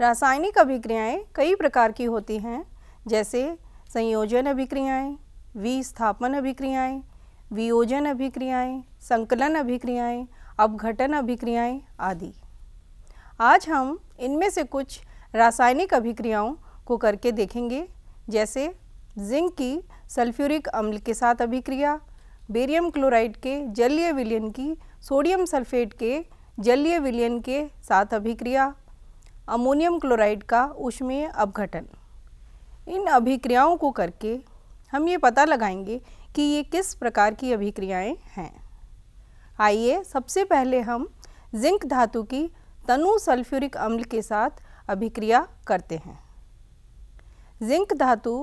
रासायनिक अभिक्रियाएं कई प्रकार की होती हैं जैसे संयोजन अभिक्रियाएं विस्थापन अभिक्रियाएं वियोजन अभिक्रियाएं संकलन अभिक्रियाएं अपघटन अभिक्रियाएं आदि आज हम इनमें से कुछ रासायनिक अभिक्रियाओं को करके देखेंगे जैसे जिंक की सल्फ्यूरिक अम्ल के साथ अभिक्रिया बेरियम क्लोराइड के जलीय विलयन की सोडियम सल्फेट के जलीय विलयन के साथ अभिक्रिया अमोनियम क्लोराइड का उष्मीय अपघटन इन अभिक्रियाओं को करके हम ये पता लगाएंगे कि ये किस प्रकार की अभिक्रियाएं हैं आइए सबसे पहले हम जिंक धातु की तनु सल्फ्यूरिक अम्ल के साथ अभिक्रिया करते हैं जिंक धातु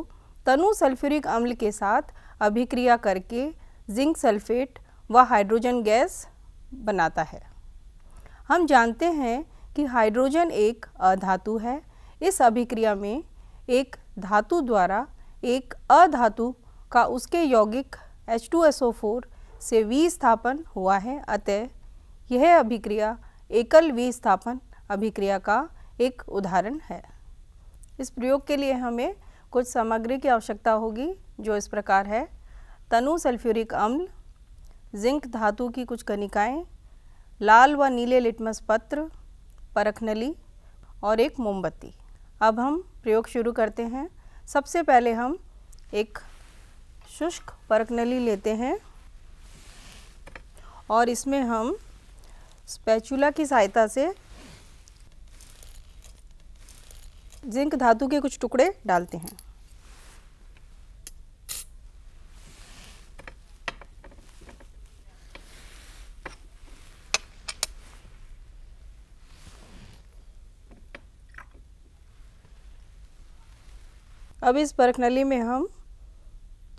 तनु सल्फ्यूरिक अम्ल के साथ अभिक्रिया करके जिंक सल्फेट व हाइड्रोजन गैस बनाता है हम जानते हैं कि हाइड्रोजन एक अधातु है इस अभिक्रिया में एक धातु द्वारा एक अधातु का उसके यौगिक H2SO4 से विस्थापन हुआ है अतः यह अभिक्रिया एकल विस्थापन अभिक्रिया का एक उदाहरण है इस प्रयोग के लिए हमें कुछ सामग्री की आवश्यकता होगी जो इस प्रकार है तनु सल्फ्यूरिक अम्ल जिंक धातु की कुछ कनिकाएँ लाल व नीले लिटमस पत्र परख नली और एक मोमबत्ती अब हम प्रयोग शुरू करते हैं सबसे पहले हम एक शुष्क परख नली लेते हैं और इसमें हम स्पैचुला की सहायता से जिंक धातु के कुछ टुकड़े डालते हैं अब इस परख नली में हम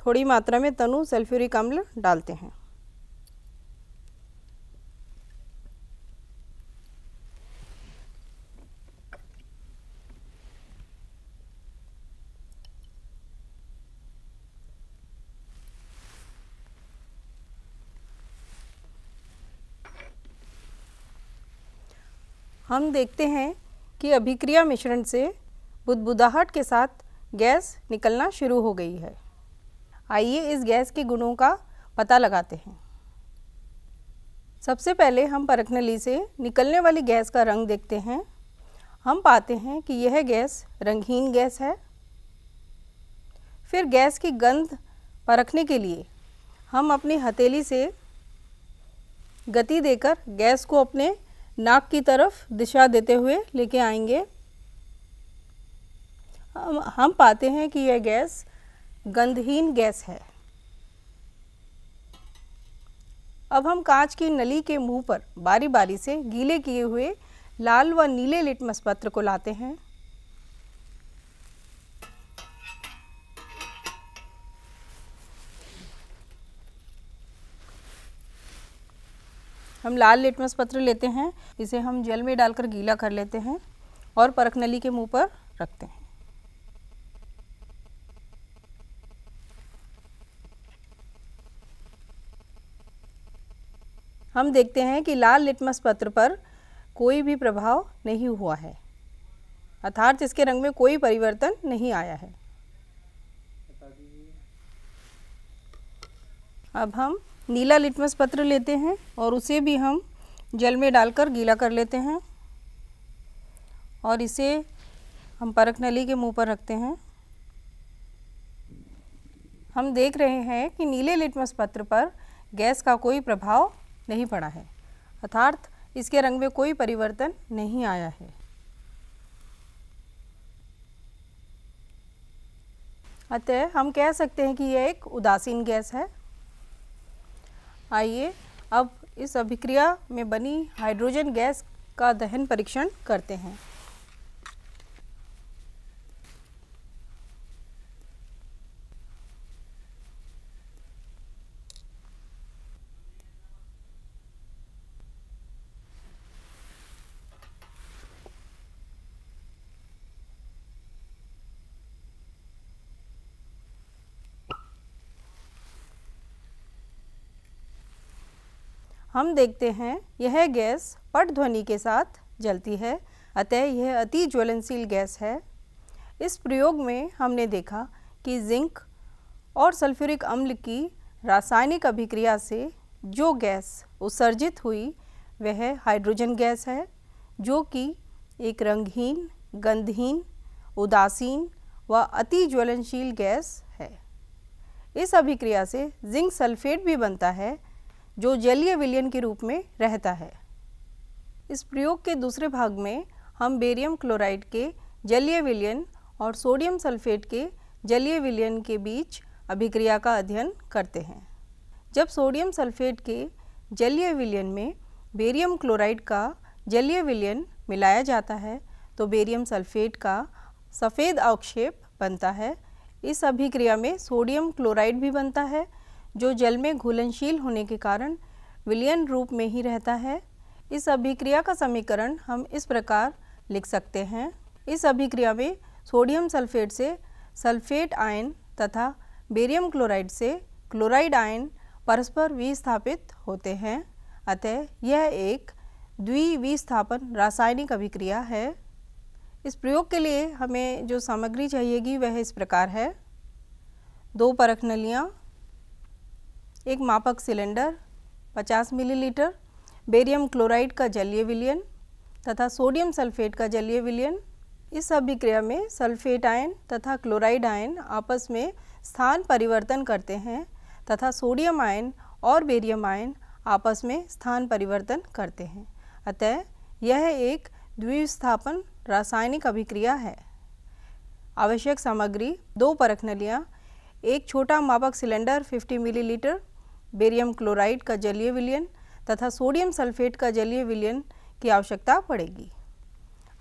थोड़ी मात्रा में तनु सल्फ्यूरिक अम्ल डालते हैं हम देखते हैं कि अभिक्रिया मिश्रण से बुदबुदाहट के साथ गैस निकलना शुरू हो गई है आइए इस गैस के गुणों का पता लगाते हैं सबसे पहले हम परखनली से निकलने वाली गैस का रंग देखते हैं हम पाते हैं कि यह गैस रंगहीन गैस है फिर गैस की गंध परखने के लिए हम अपनी हथेली से गति देकर गैस को अपने नाक की तरफ दिशा देते हुए लेके आएंगे हम, हम पाते हैं कि यह गैस गंधहीन गैस है अब हम कांच की नली के मुंह पर बारी बारी से गीले किए हुए लाल व नीले लिटमस पत्र को लाते हैं हम लाल लिटमस पत्र लेते हैं इसे हम जल में डालकर गीला कर लेते हैं और परख नली के मुंह पर रखते हैं हम देखते हैं कि लाल लिटमस पत्र पर कोई भी प्रभाव नहीं हुआ है अर्थात इसके रंग में कोई परिवर्तन नहीं आया है अब हम नीला लिटमस पत्र लेते हैं और उसे भी हम जल में डालकर गीला कर लेते हैं और इसे हम परख नली के मुंह पर रखते हैं हम देख रहे हैं कि नीले लिटमस पत्र पर गैस का कोई प्रभाव नहीं पड़ा है अर्थात इसके रंग में कोई परिवर्तन नहीं आया है अतः हम कह सकते हैं कि यह एक उदासीन गैस है आइए अब इस अभिक्रिया में बनी हाइड्रोजन गैस का दहन परीक्षण करते हैं हम देखते हैं यह गैस पट ध्वनि के साथ जलती है अतः यह अति ज्वलनशील गैस है इस प्रयोग में हमने देखा कि जिंक और सल्फ्यूरिक अम्ल की रासायनिक अभिक्रिया से जो गैस उत्सर्जित हुई वह हाइड्रोजन गैस है जो कि एक रंगहीन गंधहीन उदासीन व अति ज्वलनशील गैस है इस अभिक्रिया से जिंक सल्फेट भी बनता है जो जलीय विलयन के रूप में रहता है इस प्रयोग के दूसरे भाग में हम बेरियम क्लोराइड के जलीय विलयन और सोडियम सल्फेट के जलीय विलयन के बीच अभिक्रिया का अध्ययन करते हैं जब सोडियम सल्फेट के जलीय विलयन में बेरियम क्लोराइड का जलीय विलयन मिलाया जाता है तो बेरियम सल्फेट का सफ़ेद अवक्षेप बनता है इस अभिक्रिया में सोडियम क्लोराइड भी बनता है जो जल में घुलनशील होने के कारण विलियन रूप में ही रहता है इस अभिक्रिया का समीकरण हम इस प्रकार लिख सकते हैं इस अभिक्रिया में सोडियम सल्फेट से सल्फेट आयन तथा बेरियम क्लोराइड से क्लोराइड आयन परस्पर विस्थापित होते हैं अतः यह एक द्विविस्थापन रासायनिक अभिक्रिया है इस प्रयोग के लिए हमें जो सामग्री चाहिएगी वह इस प्रकार है दो परख नलियाँ एक मापक सिलेंडर 50 मिलीलीटर बेरियम क्लोराइड का जलीय विलयन तथा सोडियम सल्फेट का जलीय विलयन इस अभिक्रिया में सल्फेट आयन तथा क्लोराइड आयन आपस में स्थान परिवर्तन करते हैं तथा सोडियम आयन और बेरियम आयन आपस में स्थान परिवर्तन करते हैं अतः यह एक द्विस्थापन रासायनिक अभिक्रिया है आवश्यक सामग्री दो परख नलियाँ एक छोटा मापक सिलेंडर 50 मिलीलीटर बेरियम क्लोराइड का जलीय विलयन तथा सोडियम सल्फेट का जलीय विलयन की आवश्यकता पड़ेगी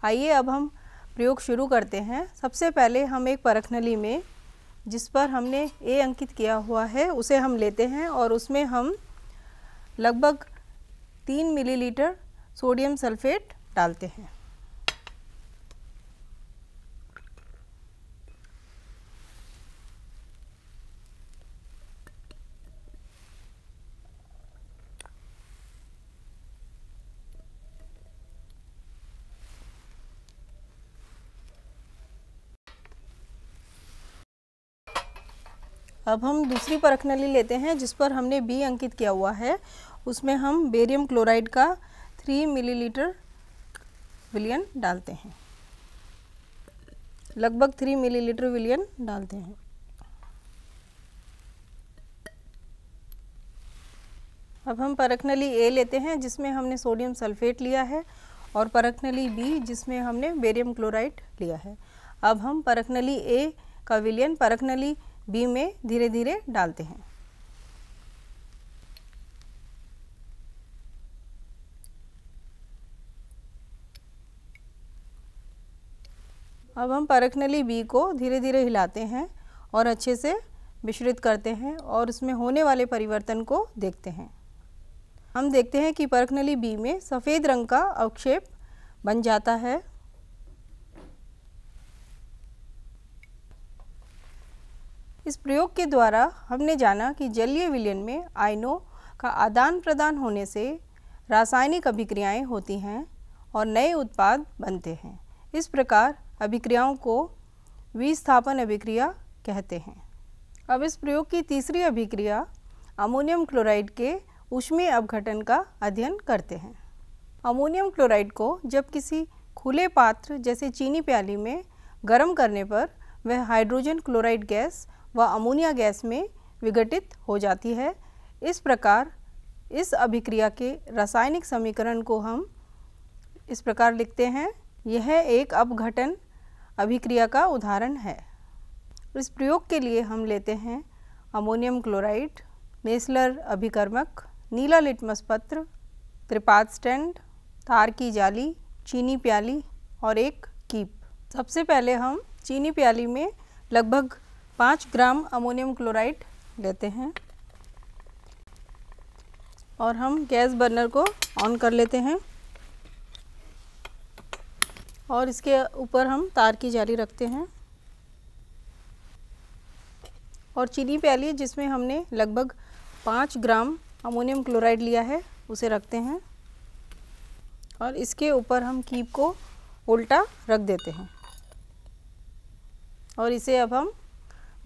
आइए अब हम प्रयोग शुरू करते हैं सबसे पहले हम एक परखनली में जिस पर हमने ए अंकित किया हुआ है उसे हम लेते हैं और उसमें हम लगभग तीन मिलीलीटर सोडियम सल्फेट डालते हैं अब हम दूसरी परख नली लेते हैं जिस पर हमने बी अंकित किया हुआ है उसमें हम बेरियम क्लोराइड का थ्री मिलीलीटर विलियन डालते हैं लगभग थ्री मिलीलीटर विलियन डालते हैं अब हम परख नली ए लेते हैं जिसमें हमने सोडियम सल्फेट लिया है और परख नली बी जिसमें हमने बेरियम क्लोराइड लिया है अब हम परख नली ए का विलियन परखनली नली बी में धीरे धीरे डालते हैं अब हम परखनली बी को धीरे धीरे हिलाते हैं और अच्छे से मिश्रित करते हैं और उसमें होने वाले परिवर्तन को देखते हैं हम देखते हैं कि परखनली बी में सफ़ेद रंग का अवक्षेप बन जाता है इस प्रयोग के द्वारा हमने जाना कि जलीय विलयन में आयनों का आदान प्रदान होने से रासायनिक अभिक्रियाएं होती हैं और नए उत्पाद बनते हैं इस प्रकार अभिक्रियाओं को विस्थापन अभिक्रिया कहते हैं अब इस प्रयोग की तीसरी अभिक्रिया अमोनियम क्लोराइड के उष्मीय अपघटन का अध्ययन करते हैं अमोनियम क्लोराइड को जब किसी खुले पात्र जैसे चीनी प्याली में गर्म करने पर वह हाइड्रोजन क्लोराइड गैस व अमोनिया गैस में विघटित हो जाती है इस प्रकार इस अभिक्रिया के रासायनिक समीकरण को हम इस प्रकार लिखते हैं यह एक अपघटन अभिक्रिया का उदाहरण है इस प्रयोग के लिए हम लेते हैं अमोनियम क्लोराइड नेस्लर अभिकर्मक नीला लिटमस पत्र त्रिपाद स्टैंड तार की जाली चीनी प्याली और एक कीप सबसे पहले हम चीनी प्याली में लगभग पाँच ग्राम अमोनियम क्लोराइड लेते हैं और हम गैस बर्नर को ऑन कर लेते हैं और इसके ऊपर हम तार की जाली रखते हैं और चीनी प्याली जिसमें हमने लगभग पाँच ग्राम अमोनियम क्लोराइड लिया है उसे रखते हैं और इसके ऊपर हम कीप को उल्टा रख देते हैं और इसे अब हम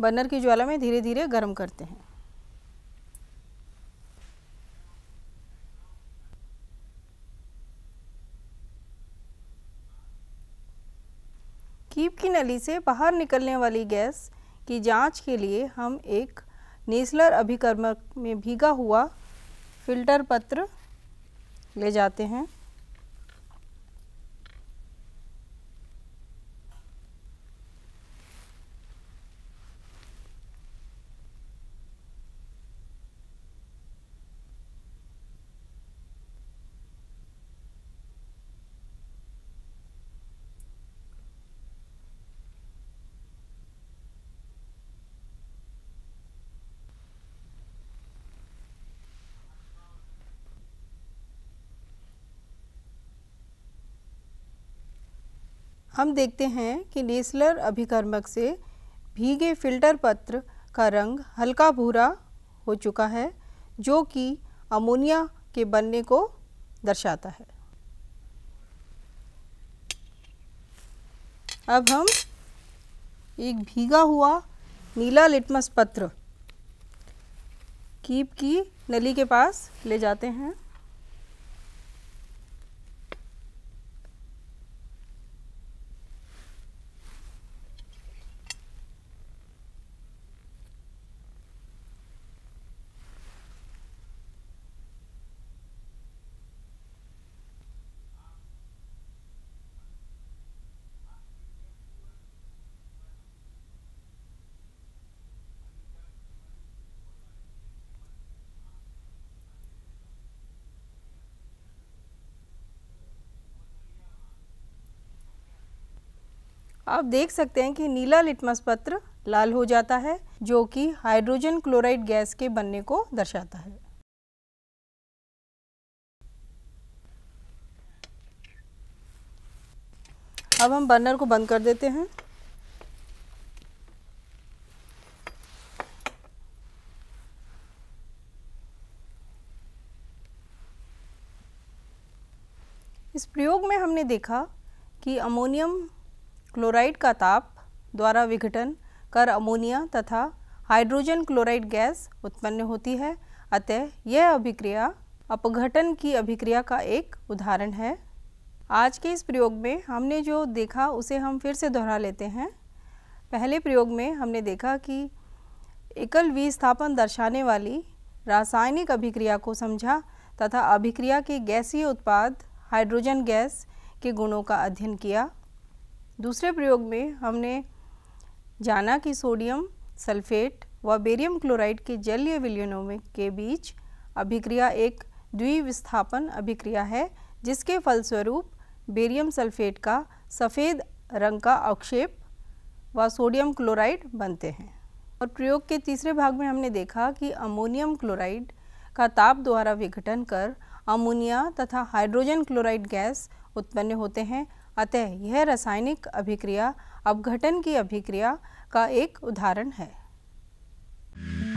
बर्नर की ज्वाला में धीरे धीरे गर्म करते हैं कीप की नली से बाहर निकलने वाली गैस की जांच के लिए हम एक नेस्लर अभिकर्मक में भीगा हुआ फिल्टर पत्र ले जाते हैं हम देखते हैं कि नेस्लर अभिकर्मक से भीगे फिल्टर पत्र का रंग हल्का भूरा हो चुका है जो कि अमोनिया के बनने को दर्शाता है अब हम एक भीगा हुआ नीला लिटमस पत्र कीप की नली के पास ले जाते हैं आप देख सकते हैं कि नीला लिटमस पत्र लाल हो जाता है जो कि हाइड्रोजन क्लोराइड गैस के बनने को दर्शाता है अब हम बर्नर को बंद कर देते हैं इस प्रयोग में हमने देखा कि अमोनियम क्लोराइड का ताप द्वारा विघटन कर अमोनिया तथा हाइड्रोजन क्लोराइड गैस उत्पन्न होती है अतः यह अभिक्रिया अपघटन की अभिक्रिया का एक उदाहरण है आज के इस प्रयोग में हमने जो देखा उसे हम फिर से दोहरा लेते हैं पहले प्रयोग में हमने देखा कि एकल विस्थापन दर्शाने वाली रासायनिक अभिक्रिया को समझा तथा अभिक्रिया के गैसीय उत्पाद हाइड्रोजन गैस के गुणों का अध्ययन किया दूसरे प्रयोग में हमने जाना कि सोडियम सल्फेट व बेरियम क्लोराइड के जलीय विलयनों में के बीच अभिक्रिया एक द्विविस्थापन अभिक्रिया है जिसके फलस्वरूप बेरियम सल्फेट का सफ़ेद रंग का अवक्षेप व सोडियम क्लोराइड बनते हैं और प्रयोग के तीसरे भाग में हमने देखा कि अमोनियम क्लोराइड का ताप द्वारा विघटन कर अमोनिया तथा हाइड्रोजन क्लोराइड गैस उत्पन्न होते हैं अतः यह रासायनिक अभिक्रिया अपघटन की अभिक्रिया का एक उदाहरण है